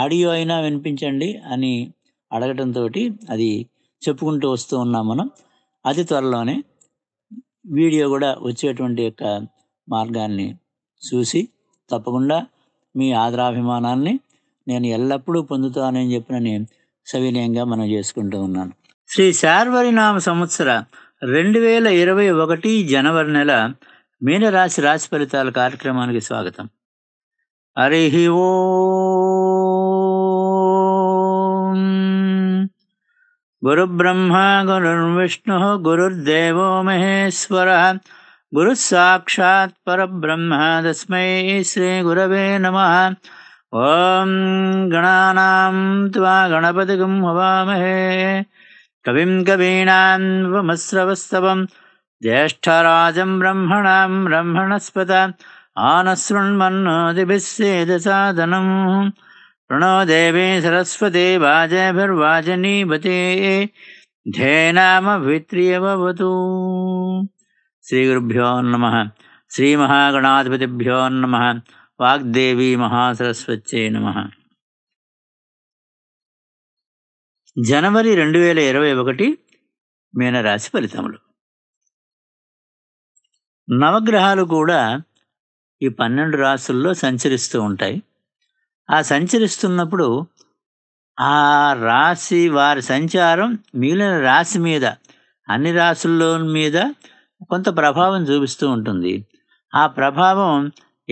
audio అయినా వినిపించండి అని అడగటంతో అది చెప్పుకుంటూ వస్తూ ఉన్నాం మనం అతి త్వరలోనే వీడియో కూడా వచ్చేటువంటి యొక్క మార్గాన్ని చూసి తప్పకుండా మీ ఆదరాభిమానాన్ని నేను ఎల్లప్పుడూ పొందుతానని చెప్పినని సవినయంగా మనం చేసుకుంటూ ఉన్నాను శ్రీ నామ సంవత్సర రెండు వేల ఇరవై ఒకటి జనవరి నెల మీనరాశి రాశి ఫలితాల కార్యక్రమానికి స్వాగతం హరి ఓ गुरुब्रह्मा गुरुर्विष्णुः गुरुर्देवो महेश्वरः परब्रह्म तस्मै श्रीगुरवे नमः ॐ गणानां त्वा गणपतिगं हवामहे कविं वमस्रवस्तवं ज्येष्ठराजं ब्रह्मणां ब्रह्मणस्पत आनशृण्मन्नोतिभिः सेदसाधनम् प्रणो देवी सरस्वती శ్రీ గురుభ్యో నమ శ్రీ మహాగణాధిపతిభ్యో నమ వాగ్దేవి మహాసరస్వత్యే నమ జనవరి రెండు వేల ఇరవై ఒకటి మీనరాశి ఫలితములు నవగ్రహాలు కూడా ఈ పన్నెండు రాసుల్లో సంచరిస్తూ ఉంటాయి ఆ సంచరిస్తున్నప్పుడు ఆ రాశి వారి సంచారం మిగిలిన రాశి మీద అన్ని రాశుల్లో మీద కొంత ప్రభావం చూపిస్తూ ఉంటుంది ఆ ప్రభావం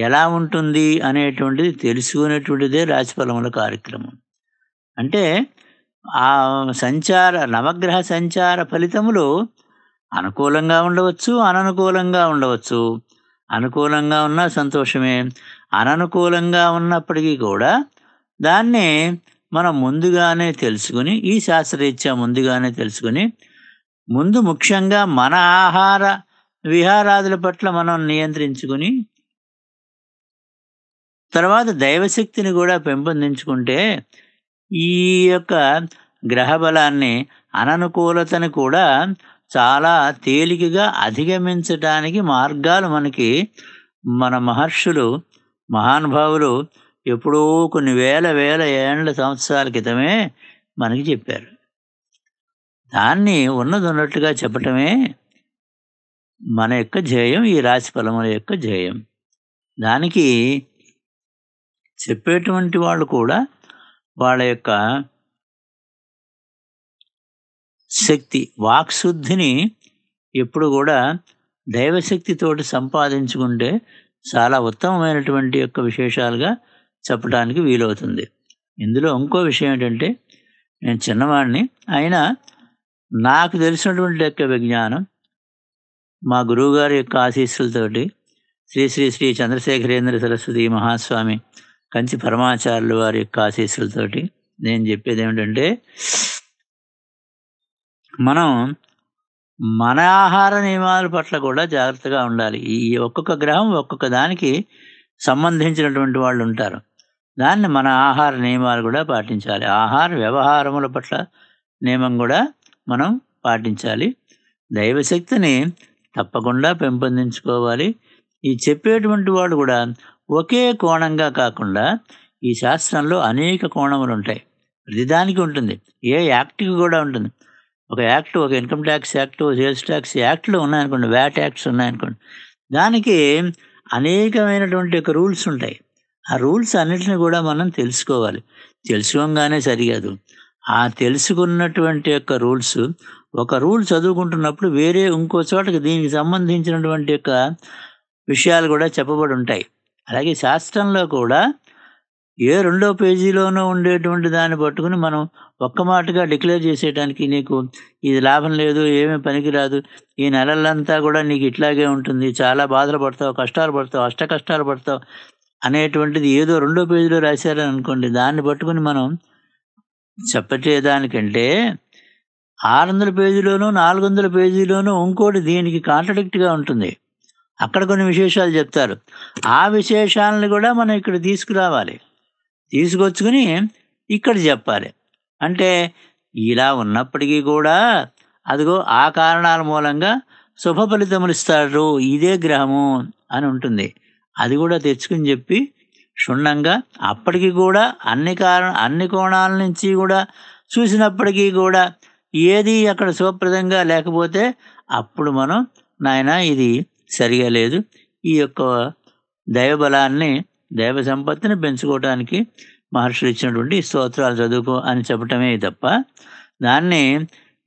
ఎలా ఉంటుంది అనేటువంటిది తెలుసుకునేటువంటిదే రాశిఫలముల కార్యక్రమం అంటే ఆ సంచార నవగ్రహ సంచార ఫలితములు అనుకూలంగా ఉండవచ్చు అననుకూలంగా ఉండవచ్చు అనుకూలంగా ఉన్నా సంతోషమే అననుకూలంగా ఉన్నప్పటికీ కూడా దాన్ని మనం ముందుగానే తెలుసుకుని ఈ శాస్త్రరీత్యా ముందుగానే తెలుసుకుని ముందు ముఖ్యంగా మన ఆహార విహారాదుల పట్ల మనం నియంత్రించుకుని తర్వాత దైవశక్తిని కూడా పెంపొందించుకుంటే ఈ యొక్క గ్రహబలాన్ని అననుకూలతను కూడా చాలా తేలికగా అధిగమించడానికి మార్గాలు మనకి మన మహర్షులు మహానుభావులు ఎప్పుడో కొన్ని వేల వేల ఏండ్ల సంవత్సరాల క్రితమే మనకి చెప్పారు దాన్ని ఉన్నది ఉన్నట్లుగా చెప్పటమే మన యొక్క జయం ఈ రాశి ఫలముల యొక్క జయం దానికి చెప్పేటువంటి వాళ్ళు కూడా వాళ్ళ యొక్క శక్తి వాక్శుద్ధిని ఎప్పుడు కూడా దైవశక్తితోటి సంపాదించుకుంటే చాలా ఉత్తమమైనటువంటి యొక్క విశేషాలుగా చెప్పడానికి వీలవుతుంది ఇందులో ఇంకో విషయం ఏంటంటే నేను చిన్నవాడిని అయినా నాకు తెలిసినటువంటి యొక్క విజ్ఞానం మా గురువుగారి యొక్క ఆశీస్సులతోటి శ్రీ శ్రీ శ్రీ చంద్రశేఖరేంద్ర సరస్వతి మహాస్వామి కంచి పరమాచార్యులు వారి యొక్క ఆశీస్సులతోటి నేను చెప్పేది ఏమిటంటే మనం మన ఆహార నియమాల పట్ల కూడా జాగ్రత్తగా ఉండాలి ఈ ఒక్కొక్క గ్రహం ఒక్కొక్క దానికి సంబంధించినటువంటి వాళ్ళు ఉంటారు దాన్ని మన ఆహార నియమాలు కూడా పాటించాలి ఆహార వ్యవహారముల పట్ల నియమం కూడా మనం పాటించాలి దైవశక్తిని తప్పకుండా పెంపొందించుకోవాలి ఈ చెప్పేటువంటి వాడు కూడా ఒకే కోణంగా కాకుండా ఈ శాస్త్రంలో అనేక కోణములు ఉంటాయి ప్రతిదానికి ఉంటుంది ఏ యాక్ట్కి కూడా ఉంటుంది ఒక యాక్ట్ ఒక income tax act sales tax యాక్ట్లు ఉన్నాయనుకోండి వ్యాట్ యాక్ట్స్ ఉన్నాయనుకోండి దానికి అనేకమైనటువంటి ఒక రూల్స్ ఉంటాయి ఆ రూల్స్ అన్నిటిని కూడా మనం తెలుసుకోవాలి తెలుసుకోగానే సరికాదు ఆ తెలుసుకున్నటువంటి యొక్క రూల్స్ ఒక రూల్ చదువుకుంటున్నప్పుడు వేరే ఇంకో చోటకి దీనికి సంబంధించినటువంటి యొక్క విషయాలు కూడా చెప్పబడి ఉంటాయి అలాగే శాస్త్రంలో కూడా ఏ రెండో పేజీలోనూ ఉండేటువంటి దాన్ని పట్టుకుని మనం ఒక్క మాటగా డిక్లేర్ చేసేయడానికి నీకు ఇది లాభం లేదు ఏమీ పనికిరాదు ఈ నెలలంతా కూడా నీకు ఇట్లాగే ఉంటుంది చాలా బాధలు పడతావు కష్టాలు పడతావు అష్ట కష్టాలు పడతావు అనేటువంటిది ఏదో రెండో పేజీలో రాశారని అనుకోండి దాన్ని పట్టుకుని మనం దానికంటే ఆరు వందల పేజీలోనూ నాలుగు వందల పేజీలోనూ ఇంకోటి దీనికి కాంట్రడిక్ట్గా ఉంటుంది అక్కడ కొన్ని విశేషాలు చెప్తారు ఆ విశేషాలను కూడా మనం ఇక్కడ తీసుకురావాలి తీసుకొచ్చుకుని ఇక్కడ చెప్పాలి అంటే ఇలా ఉన్నప్పటికీ కూడా అదిగో ఆ కారణాల మూలంగా శుభ ఫలితములు ఇస్తారు ఇదే గ్రహము అని ఉంటుంది అది కూడా తెచ్చుకుని చెప్పి క్షుణ్ణంగా అప్పటికి కూడా అన్ని కారణ అన్ని కోణాల నుంచి కూడా చూసినప్పటికీ కూడా ఏది అక్కడ శుభప్రదంగా లేకపోతే అప్పుడు మనం నాయన ఇది సరిగా లేదు ఈ యొక్క దైవబలాన్ని దైవ సంపత్తిని పెంచుకోవడానికి మహర్షులు ఇచ్చినటువంటి స్తోత్రాలు చదువుకో అని చెప్పటమే తప్ప దాన్ని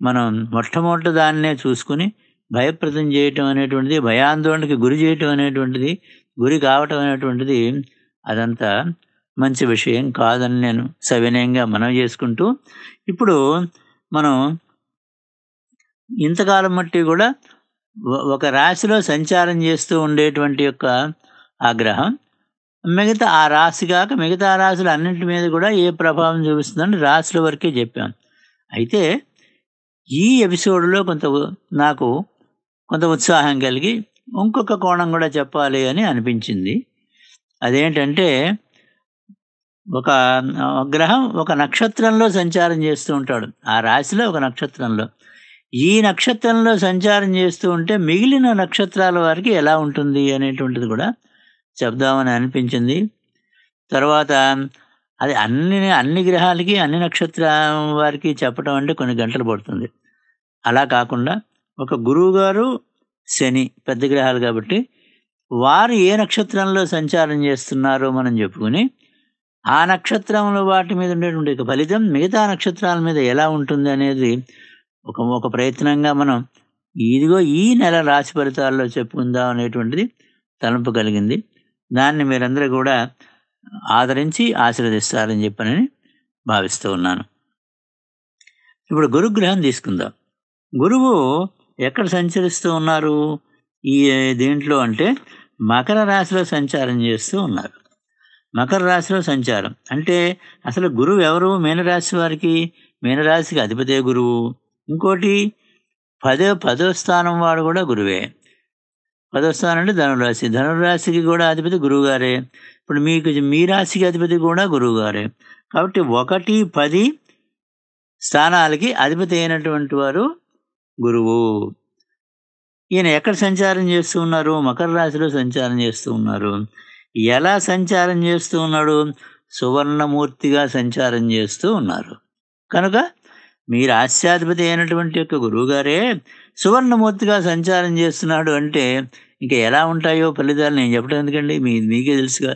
మనం మొట్టమొదటి దాన్నే చూసుకుని భయప్రదం చేయటం అనేటువంటిది భయాందోళనకి గురి చేయటం అనేటువంటిది గురి కావటం అనేటువంటిది అదంతా మంచి విషయం కాదని నేను సవినయంగా మనం చేసుకుంటూ ఇప్పుడు మనం ఇంతకాలం మట్టి కూడా ఒక రాశిలో సంచారం చేస్తూ ఉండేటువంటి యొక్క ఆగ్రహం మిగతా ఆ రాశి కాక మిగతా రాశులు అన్నింటి మీద కూడా ఏ ప్రభావం చూపిస్తుందని రాశుల వరకే చెప్పాను అయితే ఈ ఎపిసోడ్లో కొంత నాకు కొంత ఉత్సాహం కలిగి ఇంకొక కోణం కూడా చెప్పాలి అని అనిపించింది అదేంటంటే ఒక గ్రహం ఒక నక్షత్రంలో సంచారం చేస్తూ ఉంటాడు ఆ రాశిలో ఒక నక్షత్రంలో ఈ నక్షత్రంలో సంచారం చేస్తూ ఉంటే మిగిలిన నక్షత్రాల వారికి ఎలా ఉంటుంది అనేటువంటిది కూడా చెప్దామని అనిపించింది తర్వాత అది అన్ని అన్ని గ్రహాలకి అన్ని నక్షత్ర వారికి చెప్పడం అంటే కొన్ని గంటలు పడుతుంది అలా కాకుండా ఒక గురువుగారు శని పెద్ద గ్రహాలు కాబట్టి వారు ఏ నక్షత్రంలో సంచారం చేస్తున్నారో మనం చెప్పుకుని ఆ నక్షత్రంలో వాటి మీద ఉండేటువంటి ఫలితం మిగతా నక్షత్రాల మీద ఎలా ఉంటుంది అనేది ఒక ఒక ప్రయత్నంగా మనం ఇదిగో ఈ నెల రాశి ఫలితాల్లో చెప్పుకుందాం అనేటువంటిది తలంపు కలిగింది దాన్ని మీరందరూ కూడా ఆదరించి ఆశీర్వదిస్తారని చెప్పనని భావిస్తూ ఉన్నాను ఇప్పుడు గురుగ్రహం తీసుకుందాం గురువు ఎక్కడ సంచరిస్తూ ఉన్నారు ఈ దీంట్లో అంటే మకర రాశిలో సంచారం చేస్తూ ఉన్నారు మకర రాశిలో సంచారం అంటే అసలు గురువు ఎవరు మీనరాశి వారికి మీనరాశికి అధిపతే గురువు ఇంకోటి పదో పదో స్థానం వాడు కూడా గురువే పదవస్థానం అంటే ధనురాశి ధనురాశికి కూడా అధిపతి గురువుగారే ఇప్పుడు మీకు మీ రాశికి అధిపతి కూడా గురువుగారే కాబట్టి ఒకటి పది స్థానాలకి అధిపతి అయినటువంటి వారు గురువు ఈయన ఎక్కడ సంచారం చేస్తూ ఉన్నారు మకర రాశిలో సంచారం చేస్తూ ఉన్నారు ఎలా సంచారం చేస్తూ ఉన్నాడు సువర్ణమూర్తిగా సంచారం చేస్తూ ఉన్నారు కనుక మీరు రాస్యాధిపతి అయినటువంటి యొక్క గురువుగారే సువర్ణమూర్తిగా సంచారం చేస్తున్నాడు అంటే ఇంకా ఎలా ఉంటాయో ఫలితాలు నేను చెప్పడం ఎందుకండి మీ మీకే తెలుసుగా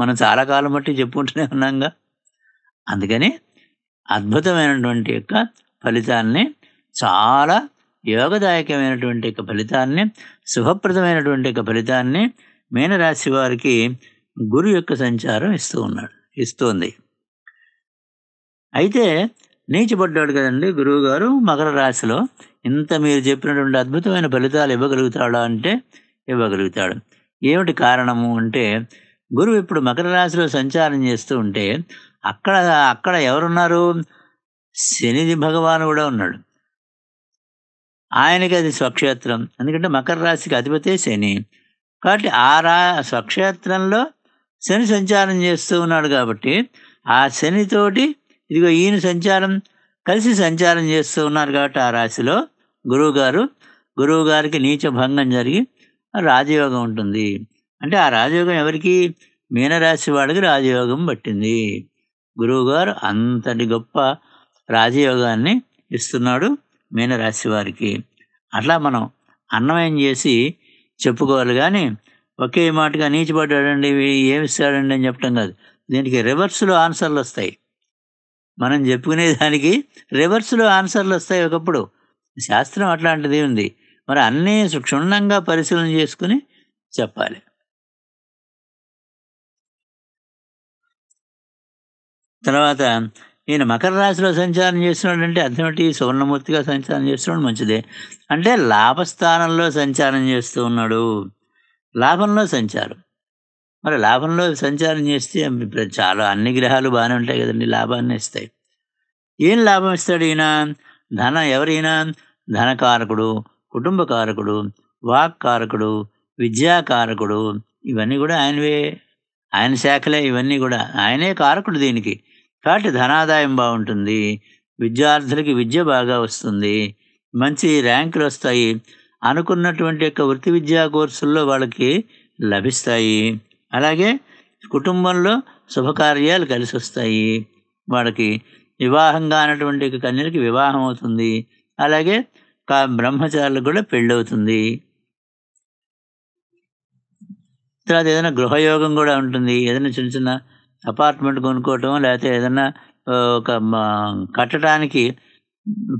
మనం చాలా కాలం బట్టి చెప్పుకుంటూనే ఉన్నాంగా అందుకని అద్భుతమైనటువంటి యొక్క ఫలితాలని చాలా యోగదాయకమైనటువంటి యొక్క ఫలితాన్ని శుభప్రదమైనటువంటి యొక్క ఫలితాన్ని మీనరాశి వారికి గురు యొక్క సంచారం ఇస్తూ ఉన్నాడు ఇస్తుంది అయితే నీచిపడ్డాడు కదండి గురువు గారు మకర రాశిలో ఇంత మీరు చెప్పినటువంటి అద్భుతమైన ఫలితాలు ఇవ్వగలుగుతాడా అంటే ఇవ్వగలుగుతాడు ఏమిటి కారణము అంటే గురువు ఇప్పుడు మకర రాశిలో సంచారం చేస్తూ ఉంటే అక్కడ అక్కడ ఎవరున్నారు శని భగవాను కూడా ఉన్నాడు ఆయనకి అది స్వక్షేత్రం ఎందుకంటే మకర రాశికి అధిపతే శని కాబట్టి ఆ రా స్వక్షేత్రంలో శని సంచారం చేస్తూ ఉన్నాడు కాబట్టి ఆ శనితోటి ఇదిగో ఈయన సంచారం కలిసి సంచారం చేస్తూ ఉన్నారు కాబట్టి ఆ రాశిలో గురువుగారు గురువుగారికి నీచ భంగం జరిగి రాజయోగం ఉంటుంది అంటే ఆ రాజయోగం ఎవరికి మీనరాశి వాడికి రాజయోగం పట్టింది గురువుగారు అంతటి గొప్ప రాజయోగాన్ని ఇస్తున్నాడు మీనరాశి వారికి అట్లా మనం అన్నమయం చేసి చెప్పుకోవాలి కానీ ఒకే మాటగా నీచిపడ్డాడండి ఏమిస్తాడండి అని చెప్పడం కాదు దీనికి రివర్స్లో ఆన్సర్లు వస్తాయి మనం చెప్పుకునే దానికి రివర్స్లో ఆన్సర్లు వస్తాయి ఒకప్పుడు శాస్త్రం అట్లాంటిది ఉంది మరి అన్నీ క్షుణ్ణంగా పరిశీలన చేసుకుని చెప్పాలి తర్వాత ఈయన మకర రాశిలో సంచారం చేస్తున్నాడు అంటే అర్థమేంటి సువర్ణమూర్తిగా సంచారం చేస్తున్నాడు మంచిదే అంటే లాభస్థానంలో సంచారం చేస్తూ ఉన్నాడు లాభంలో సంచారం మరి లాభంలో సంచారం చేస్తే చాలా అన్ని గ్రహాలు బాగానే ఉంటాయి కదండి లాభాన్ని ఇస్తాయి ఏం లాభం ఇస్తాడు ఈయన ధన ఎవరైనా ధనకారకుడు కుటుంబకారకుడు వాక్కారకుడు విద్యాకారకుడు ఇవన్నీ కూడా ఆయనవే ఆయన శాఖలే ఇవన్నీ కూడా ఆయనే కారకుడు దీనికి కాబట్టి ధనాదాయం బాగుంటుంది విద్యార్థులకి విద్య బాగా వస్తుంది మంచి ర్యాంకులు వస్తాయి అనుకున్నటువంటి యొక్క వృత్తి విద్యా కోర్సుల్లో వాళ్ళకి లభిస్తాయి అలాగే కుటుంబంలో శుభకార్యాలు కలిసి వస్తాయి వాళ్ళకి వివాహంగా అన్నటువంటి కన్యలకి వివాహం అవుతుంది అలాగే కా బ్రహ్మచారులకు కూడా పెళ్ళవుతుంది తర్వాత ఏదైనా గృహయోగం కూడా ఉంటుంది ఏదైనా చిన్న చిన్న అపార్ట్మెంట్ కొనుక్కోవటం లేకపోతే ఏదైనా ఒక కట్టడానికి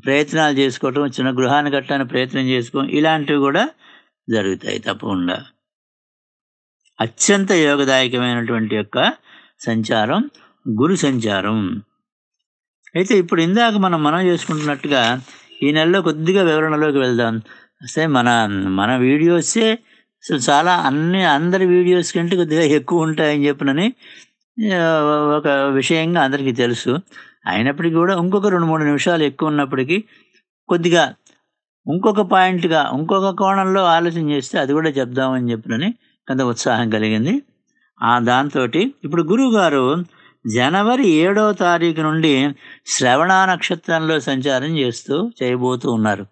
ప్రయత్నాలు చేసుకోవటం చిన్న గృహాన్ని కట్టడానికి ప్రయత్నం చేసుకోవడం ఇలాంటివి కూడా జరుగుతాయి తప్పకుండా అత్యంత యోగదాయకమైనటువంటి యొక్క సంచారం గురు సంచారం అయితే ఇప్పుడు ఇందాక మనం మనం చేసుకుంటున్నట్టుగా ఈ నెలలో కొద్దిగా వివరణలోకి వెళ్దాం అసలు మన మన వీడియోసే అసలు చాలా అన్ని అందరి వీడియోస్ కంటే కొద్దిగా ఎక్కువ ఉంటాయని చెప్పినని ఒక విషయంగా అందరికీ తెలుసు అయినప్పటికీ కూడా ఇంకొక రెండు మూడు నిమిషాలు ఎక్కువ ఉన్నప్పటికీ కొద్దిగా ఇంకొక పాయింట్గా ఇంకొక కోణంలో ఆలోచన చేస్తే అది కూడా చెప్దామని చెప్పినని పెద్ద ఉత్సాహం కలిగింది ఆ దాంతో ఇప్పుడు గురువుగారు జనవరి ఏడవ తారీఖు నుండి శ్రవణ నక్షత్రంలో సంచారం చేస్తూ చేయబోతూ ఉన్నారు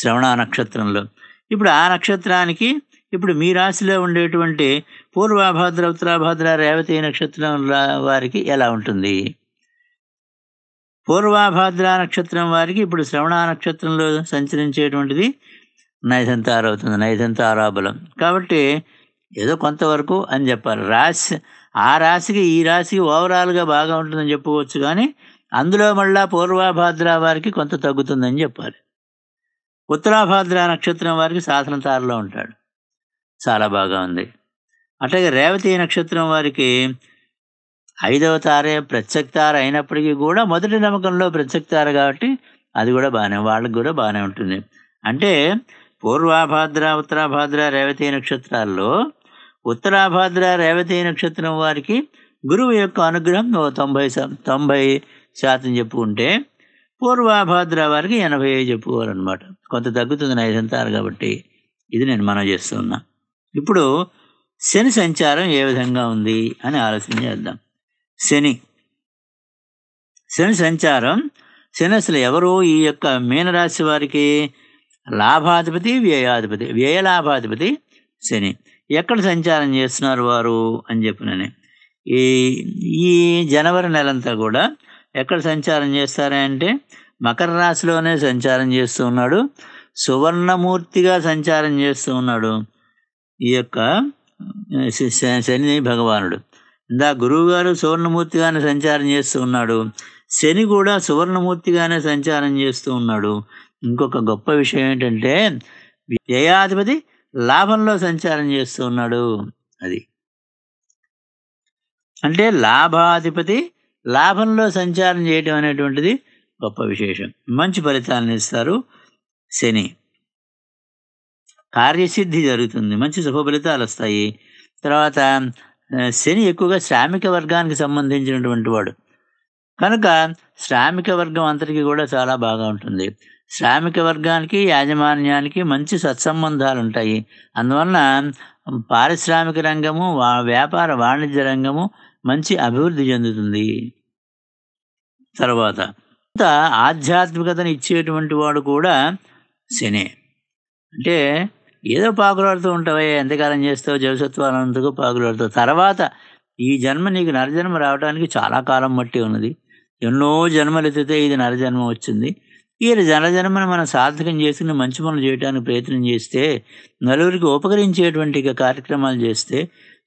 శ్రవణ నక్షత్రంలో ఇప్పుడు ఆ నక్షత్రానికి ఇప్పుడు మీ రాశిలో ఉండేటువంటి పూర్వభద్ర ఉత్తరాభద్ర రేవతి నక్షత్రం వారికి ఎలా ఉంటుంది పూర్వభద్ర నక్షత్రం వారికి ఇప్పుడు శ్రవణ నక్షత్రంలో సంచరించేటువంటిది నైదంతారవుతుంది నైదంతారాబలం కాబట్టి ఏదో కొంతవరకు అని చెప్పాలి రాశి ఆ రాశికి ఈ రాశికి ఓవరాల్గా బాగా ఉంటుందని చెప్పుకోవచ్చు కానీ అందులో మళ్ళా పూర్వభాద్ర వారికి కొంత తగ్గుతుందని చెప్పాలి ఉత్తరాభాద్ర నక్షత్రం వారికి సాధన తారలో ఉంటాడు చాలా బాగా ఉంది అట్లాగే రేవతి నక్షత్రం వారికి ఐదవ తారే ప్రత్యక్తార అయినప్పటికీ కూడా మొదటి నమ్మకంలో ప్రత్యక్తార కాబట్టి అది కూడా బాగానే వాళ్ళకి కూడా బాగానే ఉంటుంది అంటే పూర్వాభాద్ర ఉత్తరాభాద్ర రేవతి నక్షత్రాల్లో ఉత్తరాభాద్ర రేవతి నక్షత్రం వారికి గురువు యొక్క అనుగ్రహం తొంభై తొంభై శాతం చెప్పుకుంటే పూర్వాభాద్ర వారికి ఎనభై చెప్పుకోవాలన్నమాట కొంత తగ్గుతుంది నా కాబట్టి ఇది నేను మనం చేస్తున్నా ఇప్పుడు శని సంచారం ఏ విధంగా ఉంది అని ఆలోచన చేద్దాం శని శని సంచారం శని అసలు ఎవరు ఈ యొక్క మీనరాశి వారికి లాభాధిపతి వ్యయాధిపతి వ్యయ లాభాధిపతి శని ఎక్కడ సంచారం చేస్తున్నారు వారు అని చెప్పినని ఈ ఈ జనవరి నెలంతా కూడా ఎక్కడ సంచారం చేస్తారంటే మకర రాశిలోనే సంచారం చేస్తూ ఉన్నాడు సువర్ణమూర్తిగా సంచారం చేస్తూ ఉన్నాడు ఈ యొక్క శని భగవానుడు ఇందా గురువుగారు సువర్ణమూర్తిగానే సంచారం చేస్తూ ఉన్నాడు శని కూడా సువర్ణమూర్తిగానే సంచారం చేస్తూ ఉన్నాడు ఇంకొక గొప్ప విషయం ఏంటంటే వ్యయాధిపతి లాభంలో సంచారం చేస్తూ ఉన్నాడు అది అంటే లాభాధిపతి లాభంలో సంచారం చేయటం అనేటువంటిది గొప్ప విశేషం మంచి ఫలితాలను ఇస్తారు శని కార్యసిద్ధి జరుగుతుంది మంచి శుభ ఫలితాలు వస్తాయి తర్వాత శని ఎక్కువగా శ్రామిక వర్గానికి సంబంధించినటువంటి వాడు కనుక శ్రామిక వర్గం అంతటికీ కూడా చాలా బాగా ఉంటుంది శ్రామిక వర్గానికి యాజమాన్యానికి మంచి సత్సంబంధాలు ఉంటాయి అందువలన పారిశ్రామిక రంగము వ్యాపార వాణిజ్య రంగము మంచి అభివృద్ధి చెందుతుంది తర్వాత ఆధ్యాత్మికతను ఇచ్చేటువంటి వాడు కూడా శనే అంటే ఏదో పాకులాడుతూ ఉంటావే ఎంతకాలం చేస్తావు అంతకు పాకులాడుతావు తర్వాత ఈ జన్మ నీకు నరజన్మ రావడానికి చాలా కాలం మట్టి ఉన్నది ఎన్నో జన్మలు ఎత్తితే ఇది నరజన్మ వచ్చింది ఈయన జనజన్మను మనం సార్థకం చేసుకుని మంచి పనులు చేయడానికి ప్రయత్నం చేస్తే నలుగురికి ఉపకరించేటువంటి కార్యక్రమాలు చేస్తే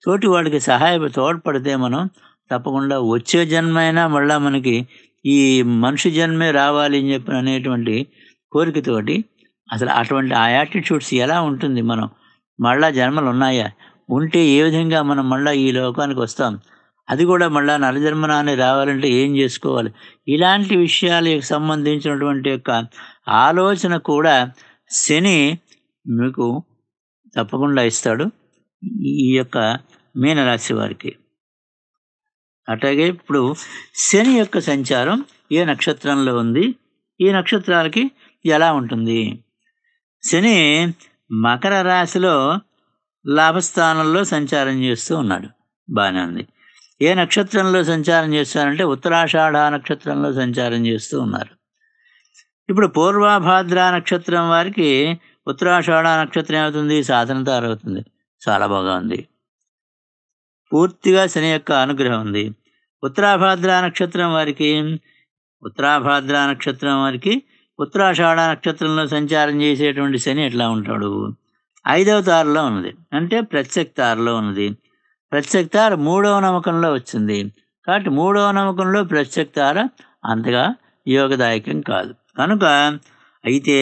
తోటి వాడికి సహాయ తోడ్పడితే మనం తప్పకుండా వచ్చే జన్మైనా మళ్ళీ మనకి ఈ మనిషి జన్మే రావాలి అని చెప్పి అనేటువంటి కోరికతోటి అసలు అటువంటి ఆ యాటిట్యూడ్స్ ఎలా ఉంటుంది మనం మళ్ళా జన్మలు ఉన్నాయా ఉంటే ఏ విధంగా మనం మళ్ళీ ఈ లోకానికి వస్తాం అది కూడా మళ్ళా నరజన్మన రావాలంటే ఏం చేసుకోవాలి ఇలాంటి విషయాలకు సంబంధించినటువంటి యొక్క ఆలోచన కూడా శని మీకు తప్పకుండా ఇస్తాడు ఈ యొక్క మీనరాశి వారికి అట్లాగే ఇప్పుడు శని యొక్క సంచారం ఏ నక్షత్రంలో ఉంది ఈ నక్షత్రాలకి ఎలా ఉంటుంది శని మకర రాశిలో లాభస్థానంలో సంచారం చేస్తూ ఉన్నాడు బాగానే ఉంది ఏ నక్షత్రంలో సంచారం చేస్తారంటే ఉత్తరాషాఢ నక్షత్రంలో సంచారం చేస్తూ ఉన్నారు ఇప్పుడు పూర్వభాద్ర నక్షత్రం వారికి ఉత్తరాషాఢ నక్షత్రం ఏమవుతుంది సాధన తారవుతుంది చాలా బాగా ఉంది పూర్తిగా శని యొక్క అనుగ్రహం ఉంది ఉత్తరాభాద్ర నక్షత్రం వారికి ఉత్తరాభాద్ర నక్షత్రం వారికి ఉత్తరాషాఢ నక్షత్రంలో సంచారం చేసేటువంటి శని ఎట్లా ఉంటాడు ఐదవ తారలో ఉన్నది అంటే ప్రత్యక్ తారలో ఉన్నది ప్రత్యక్తార మూడవ నమ్మకంలో వచ్చింది కాబట్టి మూడవ నమ్మకంలో ప్రత్యక్తార అంతగా యోగదాయకం కాదు కనుక అయితే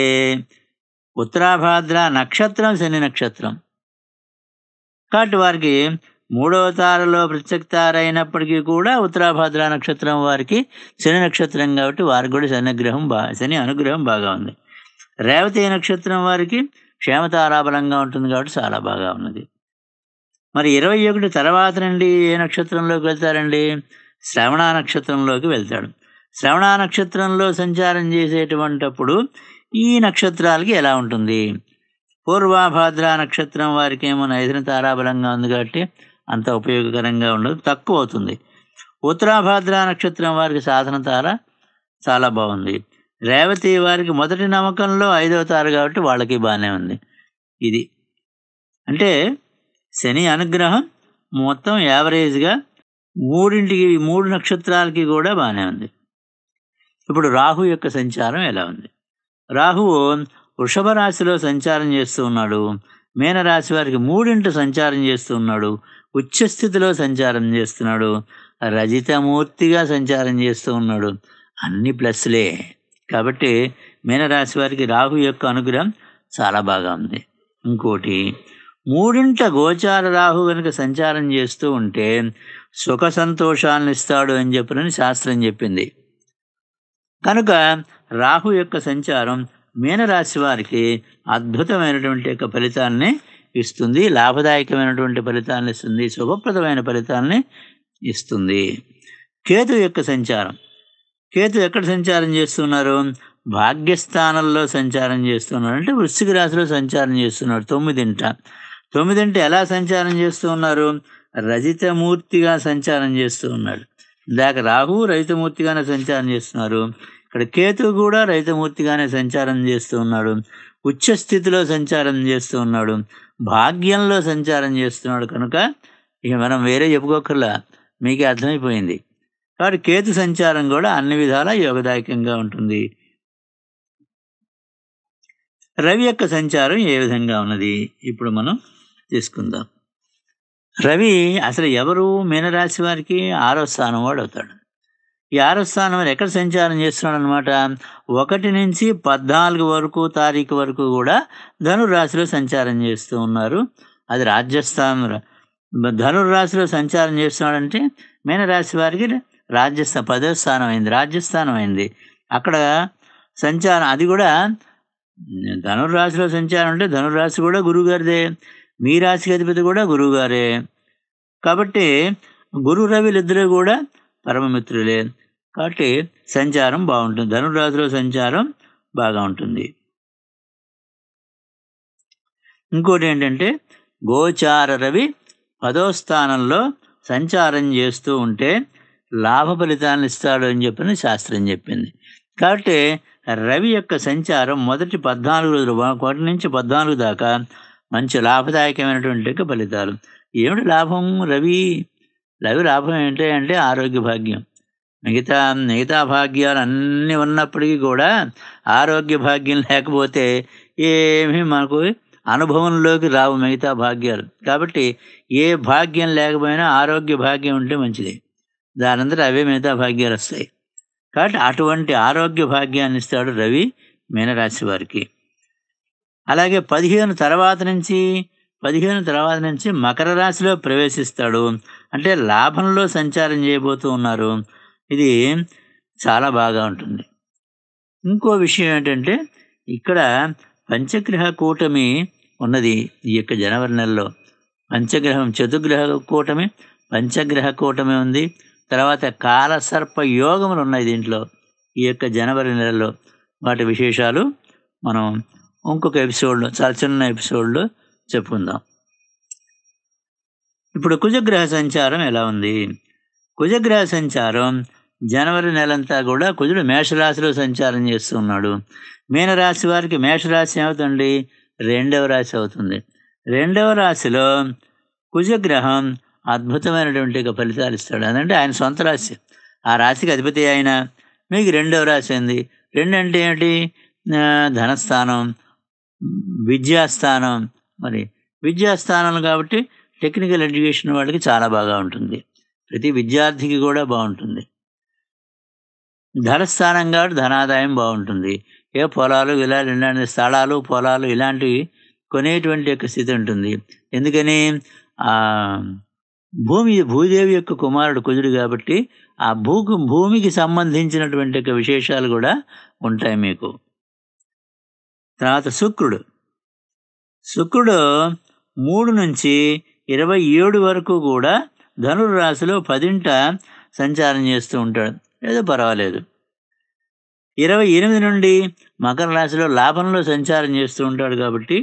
ఉత్తరాభాద్ర నక్షత్రం శని నక్షత్రం కాబట్టి వారికి మూడవ తారలో ప్రత్యక్తార అయినప్పటికీ కూడా ఉత్తరాభాద్ర నక్షత్రం వారికి శని నక్షత్రం కాబట్టి వారికి కూడా శని గ్రహం బా శని అనుగ్రహం బాగా ఉంది రేవతి నక్షత్రం వారికి క్షేమతారాబలంగా ఉంటుంది కాబట్టి చాలా బాగా ఉన్నది మరి ఇరవై ఒకటి తర్వాత నుండి ఏ నక్షత్రంలోకి వెళ్తారండి శ్రవణ నక్షత్రంలోకి వెళ్తాడు శ్రవణ నక్షత్రంలో సంచారం చేసేటువంటప్పుడు ఈ నక్షత్రాలకి ఎలా ఉంటుంది పూర్వభాద్ర నక్షత్రం వారికి ఏమో ఐదన తారాబలంగా ఉంది కాబట్టి అంత ఉపయోగకరంగా ఉండదు తక్కువ అవుతుంది ఉత్తరాభాద్ర నక్షత్రం వారికి సాధన తార చాలా బాగుంది రేవతి వారికి మొదటి నమ్మకంలో ఐదవ తార కాబట్టి వాళ్ళకి బాగానే ఉంది ఇది అంటే శని అనుగ్రహం మొత్తం యావరేజ్గా మూడింటికి మూడు నక్షత్రాలకి కూడా బాగానే ఉంది ఇప్పుడు రాహు యొక్క సంచారం ఎలా ఉంది రాహు వృషభ రాశిలో సంచారం చేస్తూ ఉన్నాడు మీనరాశి వారికి మూడింటి సంచారం చేస్తూ ఉన్నాడు ఉచ్చస్థితిలో సంచారం చేస్తున్నాడు రజితమూర్తిగా సంచారం చేస్తూ ఉన్నాడు అన్ని ప్లస్లే కాబట్టి మీనరాశి వారికి రాహు యొక్క అనుగ్రహం చాలా బాగా ఉంది ఇంకోటి మూడింట గోచార రాహు కనుక సంచారం చేస్తూ ఉంటే సుఖ సంతోషాలను ఇస్తాడు అని చెప్పినని శాస్త్రం చెప్పింది కనుక రాహు యొక్క సంచారం మీనరాశి వారికి అద్భుతమైనటువంటి యొక్క ఫలితాన్ని ఇస్తుంది లాభదాయకమైనటువంటి ఫలితాన్ని ఇస్తుంది శుభప్రదమైన ఫలితాన్ని ఇస్తుంది కేతు యొక్క సంచారం కేతు ఎక్కడ సంచారం చేస్తున్నారు భాగ్యస్థానంలో సంచారం చేస్తున్నారు అంటే వృశ్చిక రాశిలో సంచారం చేస్తున్నారు తొమ్మిదింట తొమ్మిది అంటే ఎలా సంచారం చేస్తూ ఉన్నారు రజితమూర్తిగా సంచారం చేస్తూ ఉన్నాడు ఇందాక రాహు రజితమూర్తిగానే సంచారం చేస్తున్నారు ఇక్కడ కేతు కూడా రైతమూర్తిగానే సంచారం చేస్తూ ఉన్నాడు ఉచ్చస్థితిలో సంచారం చేస్తూ ఉన్నాడు భాగ్యంలో సంచారం చేస్తున్నాడు కనుక ఇక మనం వేరే చెప్పుకోకర్లా మీకే అర్థమైపోయింది కాబట్టి కేతు సంచారం కూడా అన్ని విధాలా యోగదాయకంగా ఉంటుంది రవి యొక్క సంచారం ఏ విధంగా ఉన్నది ఇప్పుడు మనం తీసుకుందాం రవి అసలు ఎవరు మీనరాశి వారికి ఆరో స్థానం వాడు అవుతాడు ఈ ఆరో స్థానం వారు ఎక్కడ సంచారం చేస్తున్నాడు అనమాట ఒకటి నుంచి పద్నాలుగు వరకు తారీఖు వరకు కూడా ధనురాశిలో సంచారం చేస్తూ ఉన్నారు అది రాజ్యస్థానం ధనుర్రాశిలో సంచారం చేస్తున్నాడంటే మీనరాశి వారికి రాజ్యస్థా పదో స్థానం అయింది రాజ్యస్థానం అయింది అక్కడ సంచారం అది కూడా ధనుర్రాశిలో సంచారం అంటే ధనుర్రాశి కూడా గురువుగారిదే మీ రాశి అధిపతి కూడా గురువుగారే కాబట్టి గురు రవిలిద్దరూ కూడా పరమమిత్రులే కాబట్టి సంచారం బాగుంటుంది ధనురాశిలో సంచారం బాగా ఉంటుంది ఇంకోటి ఏంటంటే గోచార రవి పదో స్థానంలో సంచారం చేస్తూ ఉంటే లాభ ఫలితాలను ఇస్తాడు అని చెప్పిన శాస్త్రం చెప్పింది కాబట్టి రవి యొక్క సంచారం మొదటి పద్నాలుగు రోజులు ఒకటి నుంచి పద్నాలుగు దాకా మంచి లాభదాయకమైనటువంటి ఫలితాలు ఏమిటి లాభం రవి రవి లాభం ఏంటి అంటే ఆరోగ్య భాగ్యం మిగతా మిగతా భాగ్యాలు అన్నీ ఉన్నప్పటికీ కూడా ఆరోగ్య భాగ్యం లేకపోతే ఏమీ మనకు అనుభవంలోకి రావు మిగతా భాగ్యాలు కాబట్టి ఏ భాగ్యం లేకపోయినా ఆరోగ్య భాగ్యం ఉంటే మంచిది దానంతరం అవే మిగతా భాగ్యాలు వస్తాయి కాబట్టి అటువంటి ఆరోగ్య భాగ్యాన్ని ఇస్తాడు రవి మీనరాశి వారికి అలాగే పదిహేను తర్వాత నుంచి పదిహేను తర్వాత నుంచి మకర రాశిలో ప్రవేశిస్తాడు అంటే లాభంలో సంచారం చేయబోతూ ఉన్నారు ఇది చాలా బాగా ఉంటుంది ఇంకో విషయం ఏంటంటే ఇక్కడ పంచగ్రహ కూటమి ఉన్నది ఈ యొక్క జనవరి నెలలో పంచగ్రహం చతుర్గ్రహ కూటమి పంచగ్రహ కూటమి ఉంది తర్వాత కాలసర్ప యోగములు ఉన్నాయి దీంట్లో ఈ యొక్క జనవరి నెలలో వాటి విశేషాలు మనం ఇంకొక ఎపిసోడ్లో చాలా చిన్న ఎపిసోడ్లో చెప్పుకుందాం ఇప్పుడు కుజగ్రహ సంచారం ఎలా ఉంది కుజగ్రహ సంచారం జనవరి నెలంతా కూడా కుజుడు మేషరాశిలో సంచారం చేస్తున్నాడు మీనరాశి వారికి మేషరాశి ఏమవుతుంది రెండవ రాశి అవుతుంది రెండవ రాశిలో కుజగ్రహం అద్భుతమైనటువంటి ఫలితాలు ఇస్తాడు అదంటే ఆయన సొంత రాశి ఆ రాశికి అధిపతి అయినా మీకు రెండవ రాశి ఉంది రెండంటే ఏమిటి ధనస్థానం విద్యాస్థానం మరి విద్యాస్థానాలు కాబట్టి టెక్నికల్ ఎడ్యుకేషన్ వాళ్ళకి చాలా బాగా ఉంటుంది ప్రతి విద్యార్థికి కూడా బాగుంటుంది ధనస్థానం కాబట్టి ధనాదాయం బాగుంటుంది ఏ పొలాలు ఇలా ఇలాంటి స్థలాలు పొలాలు ఇలాంటివి కొనేటువంటి యొక్క స్థితి ఉంటుంది ఎందుకని భూమి భూదేవి యొక్క కుమారుడు కుజుడు కాబట్టి ఆ భూకు భూమికి సంబంధించినటువంటి యొక్క విశేషాలు కూడా ఉంటాయి మీకు తర్వాత శుక్రుడు శుక్రుడు మూడు నుంచి ఇరవై ఏడు వరకు కూడా ధనుర్రాశిలో పదింట సంచారం చేస్తూ ఉంటాడు ఏదో పర్వాలేదు ఇరవై ఎనిమిది నుండి మకర రాశిలో లాభంలో సంచారం చేస్తూ ఉంటాడు కాబట్టి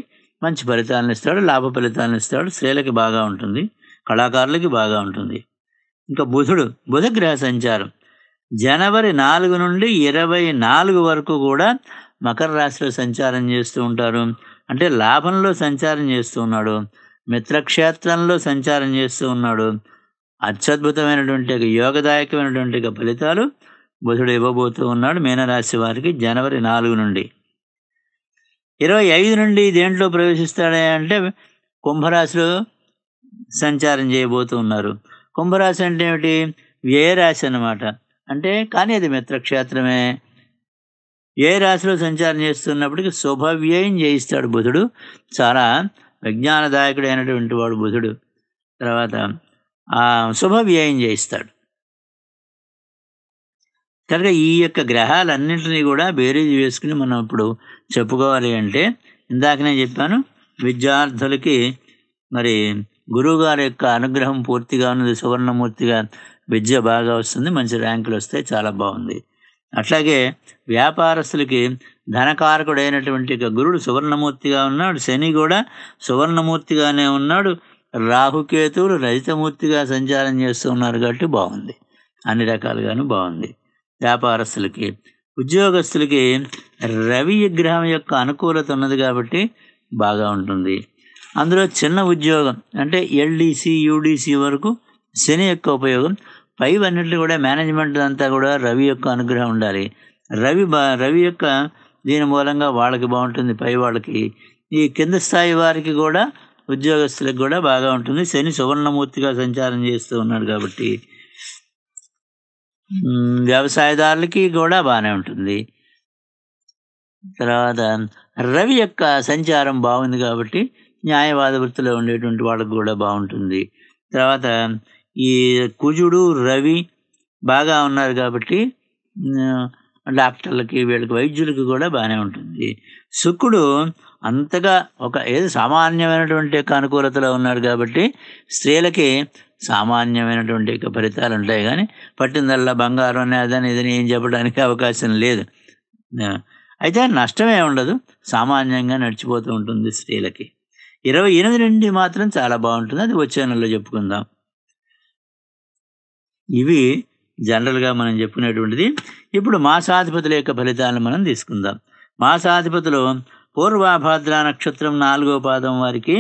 మంచి ఫలితాలను ఇస్తాడు లాభ ఫలితాలను ఇస్తాడు స్త్రీలకి బాగా ఉంటుంది కళాకారులకి బాగా ఉంటుంది ఇంకా బుధుడు బుధగ్రహ సంచారం జనవరి నాలుగు నుండి ఇరవై నాలుగు వరకు కూడా మకర రాశిలో సంచారం చేస్తూ ఉంటారు అంటే లాభంలో సంచారం చేస్తూ ఉన్నాడు మిత్రక్షేత్రంలో సంచారం చేస్తూ ఉన్నాడు అత్యద్భుతమైనటువంటి యోగదాయకమైనటువంటి ఫలితాలు బుధుడు ఇవ్వబోతూ ఉన్నాడు మీనరాశి వారికి జనవరి నాలుగు నుండి ఇరవై ఐదు నుండి దేంట్లో ప్రవేశిస్తాడే అంటే కుంభరాశిలో సంచారం చేయబోతూ ఉన్నారు కుంభరాశి అంటే ఏమిటి వ్యయరాశి అనమాట అంటే కానీ అది మిత్రక్షేత్రమే ఏ రాశిలో సంచారం చేస్తున్నప్పటికీ శుభవ్యయం చేయిస్తాడు బుధుడు చాలా విజ్ఞానదాయకుడైనటువంటి వాడు బుధుడు తర్వాత శుభవ్యయం చేయిస్తాడు కనుక ఈ యొక్క గ్రహాలన్నింటినీ కూడా బేరీజ్ వేసుకుని మనం ఇప్పుడు చెప్పుకోవాలి అంటే ఇందాక నేను చెప్పాను విద్యార్థులకి మరి గురువుగారి యొక్క అనుగ్రహం పూర్తిగా ఉన్నది సువర్ణమూర్తిగా విద్య బాగా వస్తుంది మంచి ర్యాంకులు వస్తాయి చాలా బాగుంది అట్లాగే వ్యాపారస్తులకి ధనకారకుడైనటువంటి గురుడు సువర్ణమూర్తిగా ఉన్నాడు శని కూడా సువర్ణమూర్తిగానే ఉన్నాడు రాహుకేతువులు రజితమూర్తిగా సంచారం చేస్తూ ఉన్నారు కాబట్టి బాగుంది అన్ని రకాలుగాను బాగుంది వ్యాపారస్తులకి ఉద్యోగస్తులకి రవి విగ్రహం యొక్క అనుకూలత ఉన్నది కాబట్టి బాగా ఉంటుంది అందులో చిన్న ఉద్యోగం అంటే ఎల్డీసీ యూడీసీ వరకు శని యొక్క ఉపయోగం పైవన్నింటిని కూడా మేనేజ్మెంట్ అంతా కూడా రవి యొక్క అనుగ్రహం ఉండాలి రవి రవి యొక్క దీని మూలంగా వాళ్ళకి బాగుంటుంది పై వాళ్ళకి ఈ కింద స్థాయి వారికి కూడా ఉద్యోగస్తులకు కూడా బాగా ఉంటుంది శని సువర్ణమూర్తిగా సంచారం చేస్తూ ఉన్నాడు కాబట్టి వ్యవసాయదారులకి కూడా బాగానే ఉంటుంది తర్వాత రవి యొక్క సంచారం బాగుంది కాబట్టి న్యాయవాద వృత్తిలో ఉండేటువంటి వాళ్ళకు కూడా బాగుంటుంది తర్వాత ఈ కుజుడు రవి బాగా ఉన్నారు కాబట్టి డాక్టర్లకి వీళ్ళకి వైద్యులకి కూడా బాగానే ఉంటుంది శుక్రుడు అంతగా ఒక ఏదో సామాన్యమైనటువంటి అనుకూలతలో ఉన్నాడు కాబట్టి స్త్రీలకి సామాన్యమైనటువంటి ఫలితాలు ఉంటాయి కానీ పట్టిందల్లా బంగారం అనే అదని ఇదని ఏం చెప్పడానికి అవకాశం లేదు అయితే నష్టమే ఉండదు సామాన్యంగా నడిచిపోతూ ఉంటుంది స్త్రీలకి ఇరవై ఎనిమిది నుండి మాత్రం చాలా బాగుంటుంది అది వచ్చే నెలలో చెప్పుకుందాం ఇవి జనరల్గా మనం చెప్పుకునేటువంటిది ఇప్పుడు మాసాధిపతుల యొక్క ఫలితాలను మనం తీసుకుందాం మాసాధిపతులు పూర్వాభాద్ర నక్షత్రం నాలుగో పాదం వారికి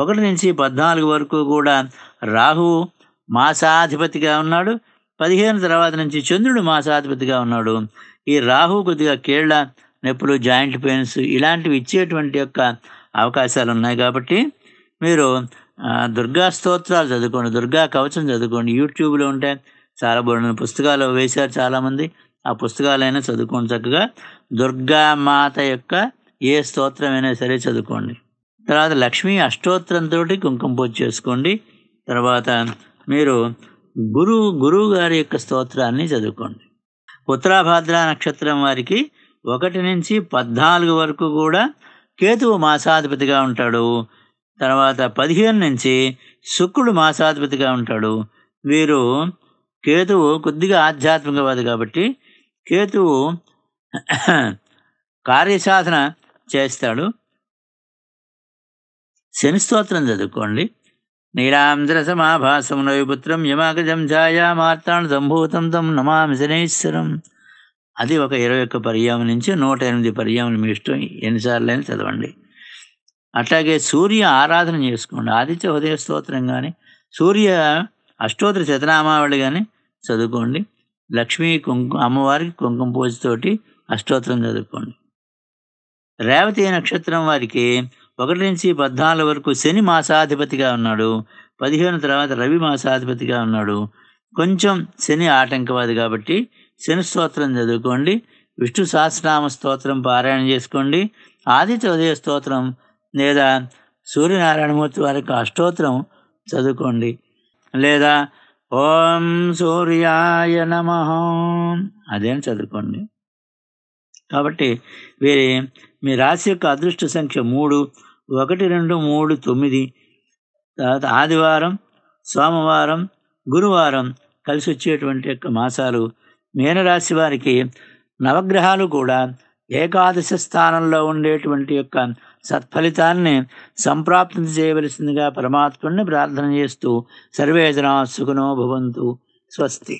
ఒకటి నుంచి పద్నాలుగు వరకు కూడా రాహు మాసాధిపతిగా ఉన్నాడు పదిహేను తర్వాత నుంచి చంద్రుడు మాసాధిపతిగా ఉన్నాడు ఈ రాహు కొద్దిగా కేళ్ళ నొప్పులు జాయింట్ పెయిన్స్ ఇలాంటివి ఇచ్చేటువంటి యొక్క అవకాశాలు ఉన్నాయి కాబట్టి మీరు దుర్గా స్తోత్రాలు చదువుకోండి దుర్గా కవచం చదువుకోండి యూట్యూబ్లో ఉంటే చాలా బోడిన పుస్తకాలు వేశారు చాలామంది ఆ పుస్తకాలైనా చదువుకోండి చక్కగా దుర్గా మాత యొక్క ఏ స్తోత్రమైనా సరే చదువుకోండి తర్వాత లక్ష్మీ అష్టోత్రంతో కుంకుమ పూజ చేసుకోండి తర్వాత మీరు గురు గురువు గారి యొక్క స్తోత్రాన్ని చదువుకోండి ఉత్తరాభాద్ర నక్షత్రం వారికి ఒకటి నుంచి పద్నాలుగు వరకు కూడా కేతువు మాసాధిపతిగా ఉంటాడు తర్వాత పదిహేను నుంచి శుక్రుడు మాసాధిపతిగా ఉంటాడు వీరు కేతువు కొద్దిగా ఆధ్యాత్మికవాది కాబట్టి కేతువు కార్యసాధన చేస్తాడు శని స్తోత్రం చదువుకోండి నీలాంధ్ర సమాభాసం నవిపుత్రం యమాగజం మార్తాను సంభూతం తం నమామి శనేశ్వరం అది ఒక ఇరవై ఒక్క పర్యాయం నుంచి నూట ఎనిమిది పర్యాయం మీ ఇష్టం అయినా చదవండి అట్లాగే సూర్య ఆరాధన చేసుకోండి ఆదిత్య ఉదయ స్తోత్రం కానీ సూర్య అష్టోత్తర శతనామావళి కానీ చదువుకోండి లక్ష్మీ కుంకుమ అమ్మవారికి కుంకుమ పూజతోటి అష్టోత్తరం చదువుకోండి రేవతి నక్షత్రం వారికి ఒకటి నుంచి పద్నాలుగు వరకు శని మాసాధిపతిగా ఉన్నాడు పదిహేను తర్వాత రవి మాసాధిపతిగా ఉన్నాడు కొంచెం శని ఆటంకవాది కాబట్టి శని స్తోత్రం చదువుకోండి విష్ణు సహస్రనామ స్తోత్రం పారాయణ చేసుకోండి ఆదిత్య ఉదయ స్తోత్రం లేదా సూర్యనారాయణమూర్తి వారికి అష్టోత్తరం చదువుకోండి లేదా ఓం సూర్యాయ నమ అదేం చదువుకోండి కాబట్టి వీరి మీ రాశి యొక్క అదృష్ట సంఖ్య మూడు ఒకటి రెండు మూడు తొమ్మిది తర్వాత ఆదివారం సోమవారం గురువారం కలిసి వచ్చేటువంటి యొక్క మాసాలు మీనరాశి వారికి నవగ్రహాలు కూడా ఏకాదశ స్థానంలో ఉండేటువంటి యొక్క సత్ఫలితాన్ని సంప్రాప్తి చేయవలసిందిగా పరమాత్ముడిని ప్రార్థన చేస్తూ సర్వేజనా సుఖనో భవంతు స్వస్తి